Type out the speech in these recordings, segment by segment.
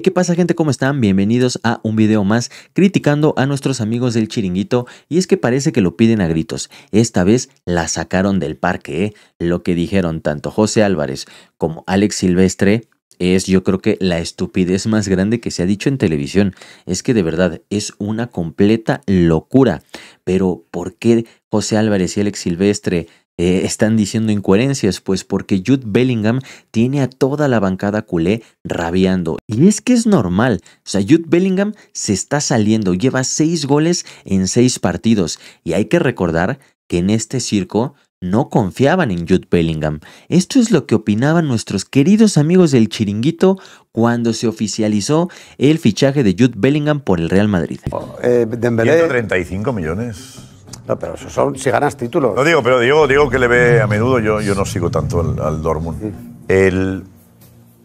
¿qué pasa gente? ¿Cómo están? Bienvenidos a un video más criticando a nuestros amigos del chiringuito y es que parece que lo piden a gritos. Esta vez la sacaron del parque, ¿eh? Lo que dijeron tanto José Álvarez como Alex Silvestre es yo creo que la estupidez más grande que se ha dicho en televisión. Es que de verdad es una completa locura. Pero ¿por qué José Álvarez y Alex Silvestre eh, están diciendo incoherencias, pues porque Jude Bellingham tiene a toda la bancada culé rabiando. Y es que es normal, o sea, Jude Bellingham se está saliendo, lleva seis goles en seis partidos. Y hay que recordar que en este circo no confiaban en Jude Bellingham. Esto es lo que opinaban nuestros queridos amigos del chiringuito cuando se oficializó el fichaje de Jude Bellingham por el Real Madrid. Eh, 135 millones. No, pero eso son si ganas títulos. No digo, pero digo, digo que le ve a menudo, yo, yo no sigo tanto al, Dortmund. Mm. El,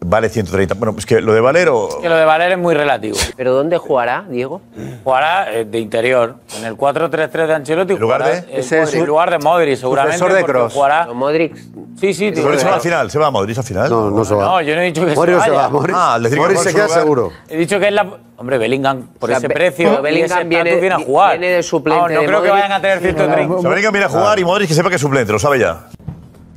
Vale 130. Bueno, pues que lo de Valero. Que lo de Valero es muy relativo. ¿Pero dónde jugará, Diego? Jugará eh, de interior. En el 4-3-3 de Ancelotti. ¿En lugar de? en lugar de Modric, seguramente. Profesor de Cross. Jugará... Modric. Sí, sí. se eso final. ¿Se va a Modric al final? No, no se va. No, yo no he dicho que se, vaya. se va. ah, al decir que se queda seguro. He dicho que es la. Hombre, Bellingham, por ese precio. Bellingham viene, a jugar. Viene de suplente. No, no creo que vayan a tener 130. O Bellingham viene a jugar y Modric que sepa que es suplente, lo sabe ya.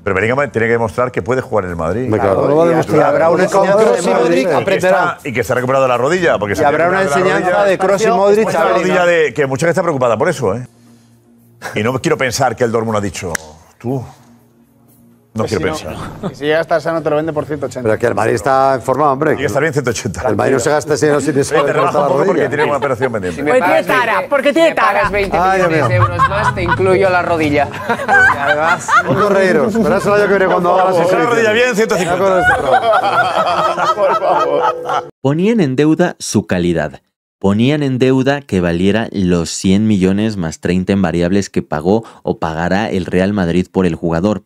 Pero tiene que demostrar que puede jugar en el Madrid. Claro, habrá una enseñanza de Modric Y que se ha recuperado la rodilla. Porque y habrá una enseñanza de Cross y Modric. de, que mucha gente está preocupada por eso, ¿eh? Y no quiero pensar que el Dortmund ha dicho, tú, no quiero pensar. si ya a sano, te lo vende por 180. Pero que el Madrid está en forma, hombre. Y está estar bien 180. El Madrid no se gasta ese no si te Te rebaja un porque tiene una operación pendiente. Si tiene tara, porque tiene tara. pagas 20 millones de euros más, te incluyo la rodilla. y además... Unos Pero eso lo que veré cuando hagas eso. la rodilla bien, 150. por favor. Ponían en deuda su calidad. Ponían en deuda que valiera los 100 millones más 30 en variables que pagó o pagará el Real Madrid por el jugador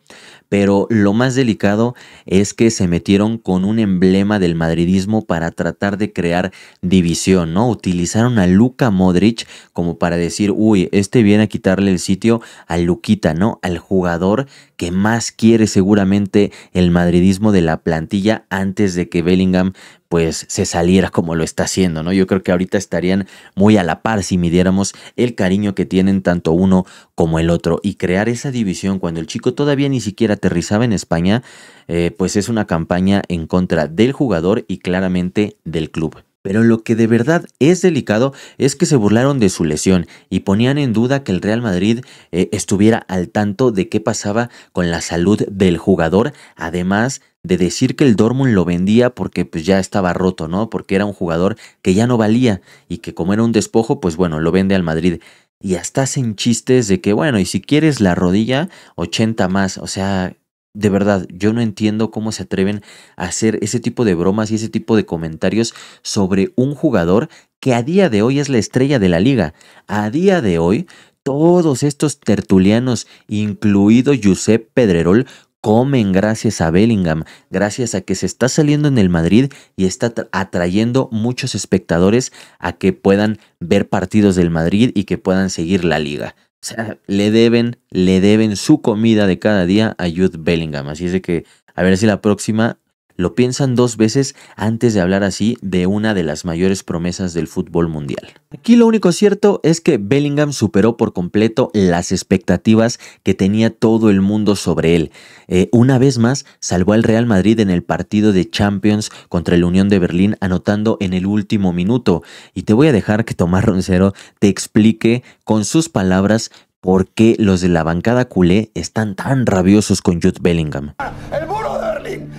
pero lo más delicado es que se metieron con un emblema del madridismo para tratar de crear división, ¿no? Utilizaron a Luca Modric como para decir, uy, este viene a quitarle el sitio a Luquita, ¿no? Al jugador que más quiere seguramente el madridismo de la plantilla antes de que Bellingham pues se saliera como lo está haciendo, ¿no? Yo creo que ahorita estarían muy a la par si midiéramos el cariño que tienen tanto uno como el otro y crear esa división cuando el chico todavía ni siquiera aterrizaba en España, eh, pues es una campaña en contra del jugador y claramente del club. Pero lo que de verdad es delicado es que se burlaron de su lesión y ponían en duda que el Real Madrid eh, estuviera al tanto de qué pasaba con la salud del jugador, además de decir que el Dortmund lo vendía porque pues ya estaba roto, ¿no? Porque era un jugador que ya no valía y que como era un despojo, pues bueno, lo vende al Madrid. Y hasta hacen chistes de que, bueno, y si quieres la rodilla, 80 más. O sea, de verdad, yo no entiendo cómo se atreven a hacer ese tipo de bromas y ese tipo de comentarios sobre un jugador que a día de hoy es la estrella de la liga. A día de hoy, todos estos tertulianos, incluido Josep Pedrerol, comen gracias a Bellingham, gracias a que se está saliendo en el Madrid y está atrayendo muchos espectadores a que puedan ver partidos del Madrid y que puedan seguir la liga. O sea, le deben, le deben su comida de cada día a Jude Bellingham. Así es de que a ver si la próxima lo piensan dos veces antes de hablar así de una de las mayores promesas del fútbol mundial. Aquí lo único cierto es que Bellingham superó por completo las expectativas que tenía todo el mundo sobre él. Eh, una vez más, salvó al Real Madrid en el partido de Champions contra el Unión de Berlín, anotando en el último minuto. Y te voy a dejar que Tomás Roncero te explique con sus palabras por qué los de la bancada culé están tan rabiosos con Jude Bellingham. El muro de Berlín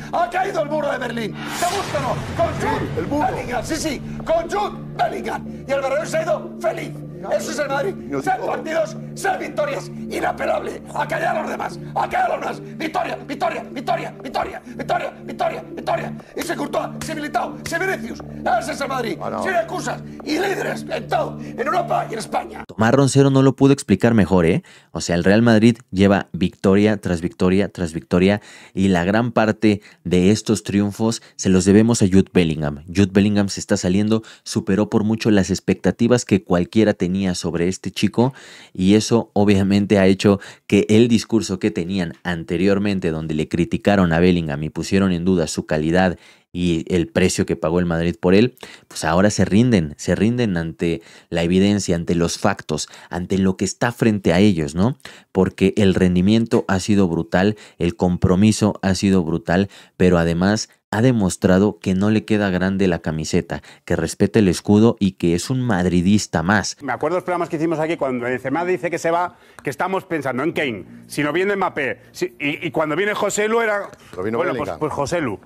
caído el muro de Berlín. ¿Te gusta Con Jude el muro. Bellingham, sí, sí. Con Jude Bellingham. Y el Bernabéu se ha ido feliz. Eso es el Madrid. Seis partidos, seis victorias. Inapelable. A callar a los demás. A callar a los demás. Victoria, victoria, victoria, victoria, victoria, victoria, victoria. Y se cortó. se militó, se Vinicius. Ese es el Madrid. Ah, Sin excusas. Y líderes en todo. En Europa y en España. Tomás Roncero no lo pudo explicar mejor, ¿eh? O sea, el Real Madrid lleva victoria tras victoria tras victoria. Y la gran parte de estos triunfos se los debemos a Jude Bellingham. Jude Bellingham se está saliendo, superó por mucho las expectativas que cualquiera tenía sobre este chico y eso obviamente ha hecho que el discurso que tenían anteriormente donde le criticaron a Bellingham y pusieron en duda su calidad y el precio que pagó el Madrid por él, pues ahora se rinden, se rinden ante la evidencia, ante los factos, ante lo que está frente a ellos, ¿no? Porque el rendimiento ha sido brutal, el compromiso ha sido brutal, pero además ha demostrado que no le queda grande la camiseta, que respeta el escudo y que es un madridista más. Me acuerdo los programas que hicimos aquí cuando Benzema dice que se va, que estamos pensando en Kane, si no viene Mbappé, y, cuando viene José Lu era... bueno, pues, pues José Lu.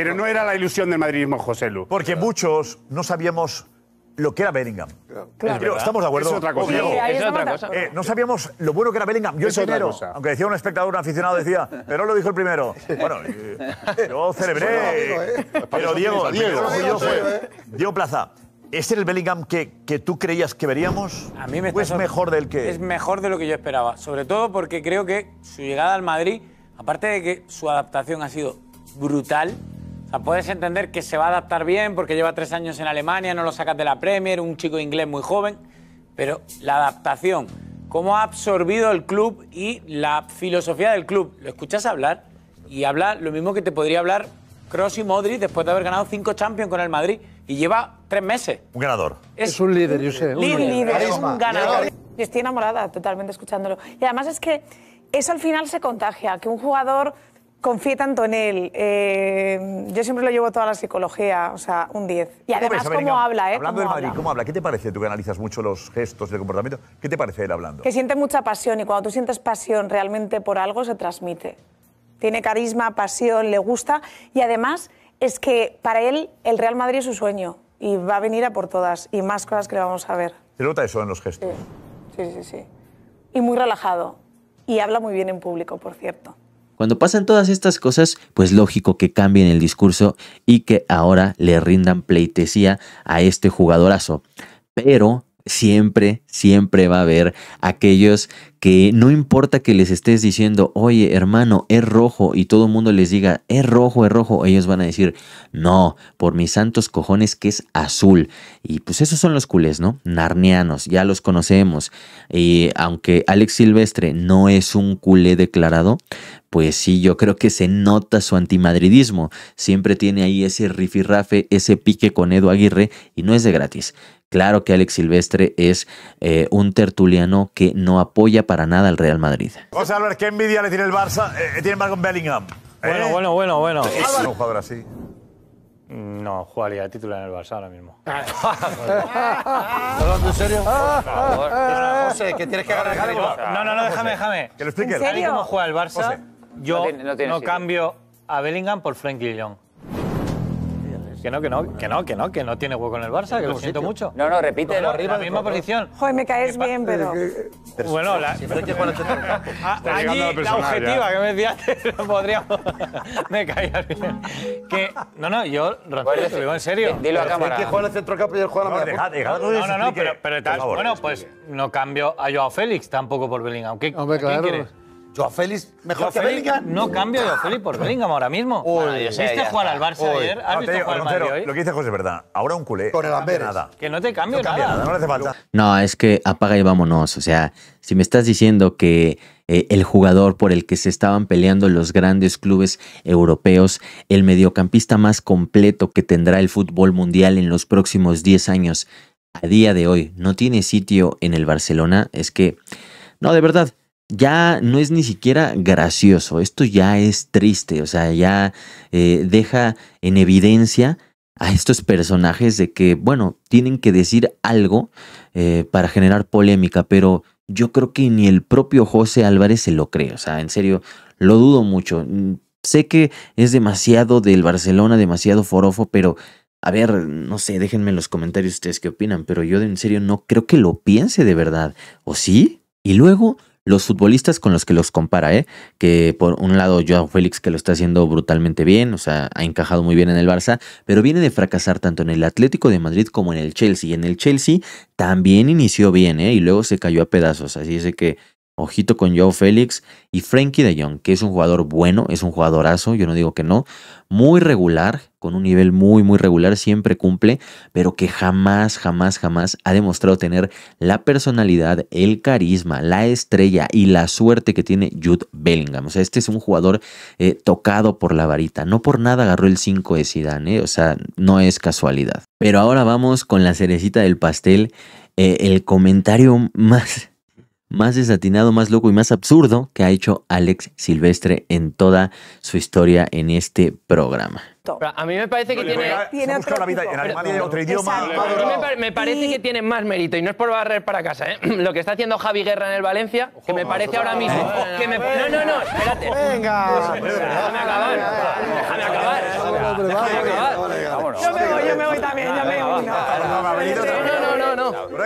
Pero no era la ilusión del madridismo, José Lu. Porque muchos no sabíamos lo que era Bellingham. Claro. ¿Estamos de acuerdo? Es otra cosa. Eh, no sabíamos lo bueno que era Bellingham. Yo el aunque decía un espectador, un aficionado, decía, pero lo dijo el primero. Bueno, eh, yo celebré. Eh, pero Diego, Diego, Diego, Plaza. es el Bellingham que, que, tú creías que veríamos? A ¿O es mejor del que...? Es mejor de lo que yo esperaba. Sobre todo porque creo que su llegada al Madrid, aparte de que su adaptación ha sido brutal, puedes entender que se va a adaptar bien porque lleva tres años en Alemania, no lo sacas de la Premier, un chico inglés muy joven, pero la adaptación, cómo ha absorbido el club y la filosofía del club. Lo escuchas hablar y habla lo mismo que te podría hablar Cross y Modric después de haber ganado cinco Champions con el Madrid y lleva tres meses. Un ganador. Es, un líder, yo sé. Un líder, líder, es un ganador. Yo estoy enamorada totalmente escuchándolo. Y además es que eso al final se contagia, que un jugador Confié tanto en él. Eh, yo siempre lo llevo toda la psicología, o sea, un 10. Y además, cómo habla, ¿eh? Hablando del Madrid, ¿cómo habla? ¿Qué te parece? Tú que analizas mucho los gestos y el comportamiento, ¿qué te parece él hablando? Que siente mucha pasión y cuando tú sientes pasión realmente por algo, se transmite. Tiene carisma, pasión, le gusta y además es que para él el Real Madrid es su sueño y va a venir a por todas y más cosas que le vamos a ver. ¿Se nota eso en los gestos? sí, sí. sí. Y muy relajado. Y habla muy bien en público, por cierto. Cuando pasan todas estas cosas, pues lógico que cambien el discurso y que ahora le rindan pleitesía a este jugadorazo. Pero siempre, siempre va a haber aquellos que no importa que les estés diciendo, oye hermano, es rojo y todo el mundo les diga, es rojo, es rojo, ellos van a decir, no, por mis santos cojones que es azul. Y pues esos son los culés, ¿no? Narnianos, ya los conocemos. Y aunque Alex Silvestre no es un culé declarado, pues sí, yo creo que se nota su antimadridismo. Siempre tiene ahí ese rifirrafe, ese pique con Edu Aguirre y no es de gratis. Claro que Alex Silvestre es eh, un tertuliano que no apoya para nada al Real Madrid. O sea, ¿qué envidia le tiene el Barça? Eh, eh, tiene Marco con Bellingham. Bueno, bueno, bueno, bueno. ¿Es un jugador así? No, jugaría de titular en el Barça ahora mismo. Ah. ¿En serio? Ah, ah, José, que tienes que agarrar el No, no, no, déjame, déjame. Que lo explique. ¿En serio? ¿Cómo juega el Barça? Yo no, cambio a Bellingham por Frankie Young. Que no, que no, que no, que no, que no tiene hueco en el Barça, que lo siento mucho. No, no, repite. la misma posición. Joder, me caes bien, pero... Eh, bueno, la... Ah, allí, la objetiva que me decías, no podríamos... me caías bien. Que... No, no, yo, pues Roncero, te digo en serio. Dilo a cámara. que juega en el centro y él juega en la No, no, no, pero, pero tal... Bueno, pues no cambio a Joao Félix tampoco por Bellingham. ¿Qué, ¿Quién quieres? Félix mejor que No cambio a Félix por Bellingham ahora mismo. Uy, jugar al Barça ayer? Lo que dice José es verdad. Ahora un culé. Por el Amber. Que no te cambio nada. No le hace falta. No, es que apaga y vámonos. O sea, si me estás diciendo que eh, el jugador por el que se estaban peleando los grandes clubes europeos, el mediocampista más completo que tendrá el fútbol mundial en los próximos 10 años, a día de hoy no tiene sitio en el Barcelona, es que, no, de verdad, ya no es ni siquiera gracioso, esto ya es triste, o sea, ya eh, deja en evidencia a estos personajes de que, bueno, tienen que decir algo eh, para generar polémica, pero yo creo que ni el propio José Álvarez se lo cree, o sea, en serio, lo dudo mucho. Mm, sé que es demasiado del Barcelona, demasiado forofo, pero a ver, no sé, déjenme en los comentarios ustedes qué opinan, pero yo en serio no creo que lo piense de verdad, ¿o sí? Y luego los futbolistas con los que los compara, ¿eh? que por un lado Joao Félix que lo está haciendo brutalmente bien, o sea, ha encajado muy bien en el Barça, pero viene de fracasar tanto en el Atlético de Madrid como en el Chelsea. Y en el Chelsea también inició bien, ¿eh? y luego se cayó a pedazos, así es que Ojito con Joe Félix y Frankie de Jong, que es un jugador bueno, es un jugadorazo, yo no digo que no, muy regular, con un nivel muy, muy regular, siempre cumple, pero que jamás, jamás, jamás ha demostrado tener la personalidad, el carisma, la estrella y la suerte que tiene Jude Bellingham. O sea, este es un jugador eh, tocado por la varita, no por nada agarró el 5 de Zidane, eh, o sea, no es casualidad. Pero ahora vamos con la cerecita del pastel, eh, el comentario más más desatinado, más loco y más absurdo que ha hecho Alex Silvestre en toda su historia en este programa. a mí me parece que tiene, me, parece que tiene más mérito y no es por barrer para casa, ¿eh? Lo que está haciendo Javi Guerra en el Valencia, que me parece ahora mismo que me... No, no, no, espérate. Venga. Déjame acabar. Déjame acabar. Déjame acabar. Yo me voy, yo me voy también, yo me voy no. No,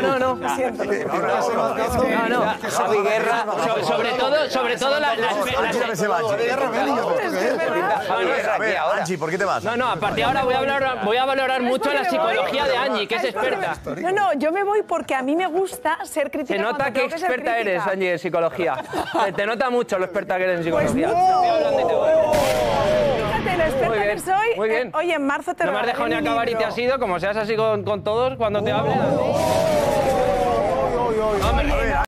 no, no. No, no. Guerra, sobre todo, sobre todo las... Angie, ¿por qué te vas? No, no, a partir de ahora voy a valorar, mucho la psicología de Angie, que es experta. No, no, yo me voy porque a mí me gusta ser crítica. Se nota que experta eres, Angie, en psicología. Te nota mucho lo experta que eres en pues psicología. Muy bien. Eh, en marzo te lo ni acabar y te como seas así con, todos, cuando te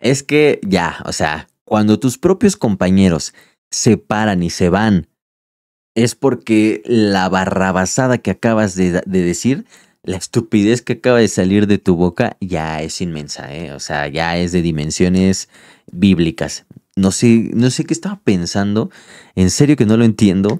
Es que ya, o sea, cuando tus propios compañeros se paran y se van, es porque la barrabasada que acabas de, decir la estupidez que acaba de salir de tu boca ya es inmensa, ¿eh? o sea, ya es de dimensiones bíblicas. No sé, no sé qué estaba pensando, en serio que no lo entiendo,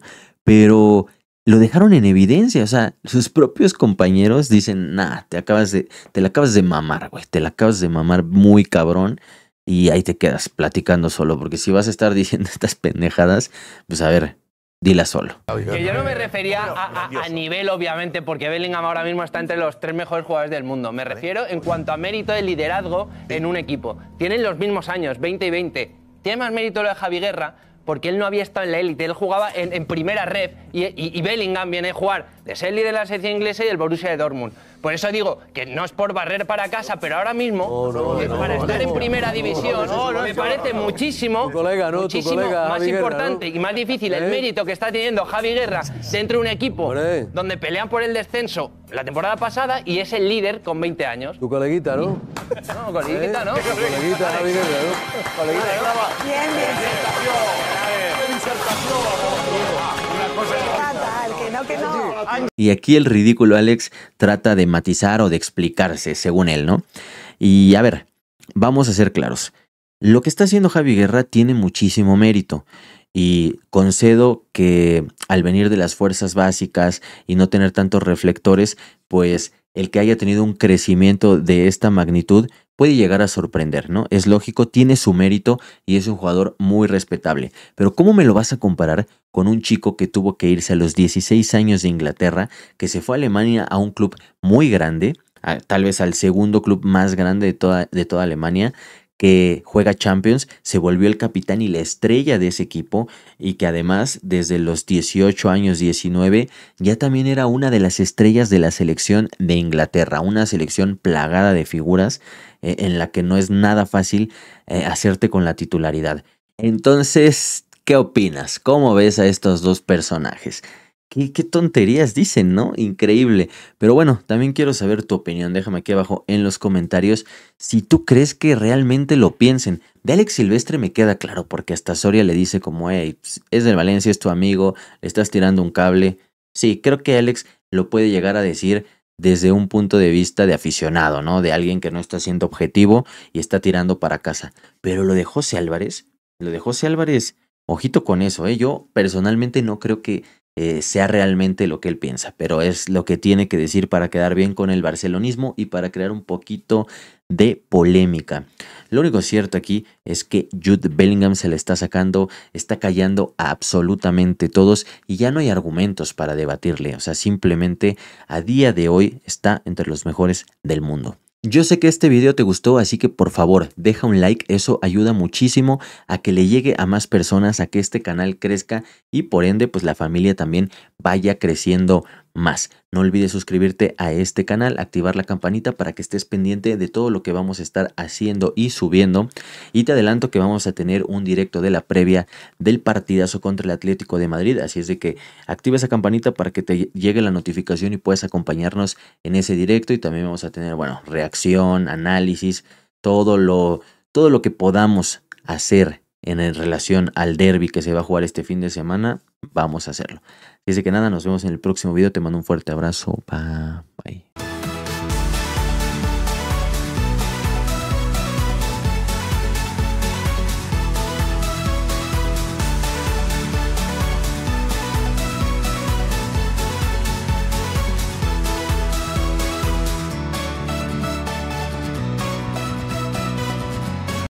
pero lo dejaron en evidencia. O sea, sus propios compañeros dicen, nah, te acabas de, te la acabas de mamar, güey, te la acabas de mamar muy cabrón. Y ahí te quedas platicando solo, porque si vas a estar diciendo estas pendejadas, pues a ver, Dila solo. yo no me refería a, nivel, obviamente, porque Bellingham ahora mismo está entre los tres mejores jugadores del mundo. Me refiero en cuanto a mérito de liderazgo en un equipo. Tienen los mismos años, 20 y 20. Tiene más mérito lo de Javi Guerra, porque él no había estado en la élite, él jugaba en, primera red y, Bellingham viene a jugar de ser líder de la sección inglesa y el Borussia de Dortmund. Por eso digo que no es por barrer para casa, pero ahora mismo, eh, para estar en primera división, me parece muchísimo, muchísimo más importante y más difícil el ¿Eh? mérito que está teniendo Javi Guerra dentro de un equipo donde pelean por el descenso la temporada pasada y es el líder con 20 años. Tu coleguita, ¿no? No, coleguita, ¿Eh? ¿no? Coleguita, Javi Guerra, ¿no? Coleguita, Bien, bien. Y aquí el ridículo Alex trata de matizar o de explicarse, según él, ¿no? Y a ver, vamos a ser claros. Lo que está haciendo Javi Guerra tiene muchísimo mérito y concedo que al venir de las fuerzas básicas y no tener tantos reflectores, pues el que haya tenido un crecimiento de esta magnitud, puede llegar a sorprender, ¿no? Es lógico, tiene su mérito y es un jugador muy respetable. Pero ¿cómo me lo vas a comparar con un chico que tuvo que irse a los 16 años de Inglaterra, que se fue a Alemania a un club muy grande, tal vez al segundo club más grande de toda, de toda Alemania, que juega Champions, se volvió el capitán y la estrella de ese equipo y que además desde los 18 años 19 ya también era una de las estrellas de la selección de Inglaterra, una selección plagada de figuras eh, en la que no es nada fácil eh, hacerte con la titularidad. Entonces, ¿qué opinas? ¿Cómo ves a estos dos personajes? Qué, tonterías dicen, ¿no? Increíble. Pero bueno, también quiero saber tu opinión. Déjame aquí abajo en los comentarios si tú crees que realmente lo piensen. De Alex Silvestre me queda claro, porque hasta Soria le dice como, hey, pues, es del Valencia, es tu amigo, le estás tirando un cable. Sí, creo que Alex lo puede llegar a decir desde un punto de vista de aficionado, ¿no? De alguien que no está siendo objetivo y está tirando para casa. Pero lo de José Álvarez, lo de José Álvarez, ojito con eso, ¿eh? Yo personalmente no creo que eh, sea realmente lo que él piensa, pero es lo que tiene que decir para quedar bien con el barcelonismo y para crear un poquito de polémica. Lo único cierto aquí es que Jude Bellingham se le está sacando, está callando a absolutamente todos y ya no hay argumentos para debatirle, o sea, simplemente a día de hoy está entre los mejores del mundo. Yo sé que este video te gustó, así que por favor deja un like, eso ayuda muchísimo a que le llegue a más personas, a que este canal crezca y por ende pues la familia también vaya creciendo más. No olvides suscribirte a este canal, activar la campanita para que estés pendiente de todo lo que vamos a estar haciendo y subiendo. Y te adelanto que vamos a tener un directo de la previa del partidazo contra el Atlético de Madrid. Así es de que activa esa campanita para que te llegue la notificación y puedas acompañarnos en ese directo. Y también vamos a tener, bueno, reacción, análisis, todo lo, todo lo que podamos hacer en relación al derby que se va a jugar este fin de semana, vamos a hacerlo. Desde que nada, nos vemos en el próximo video. Te mando un fuerte abrazo. Bye. bye.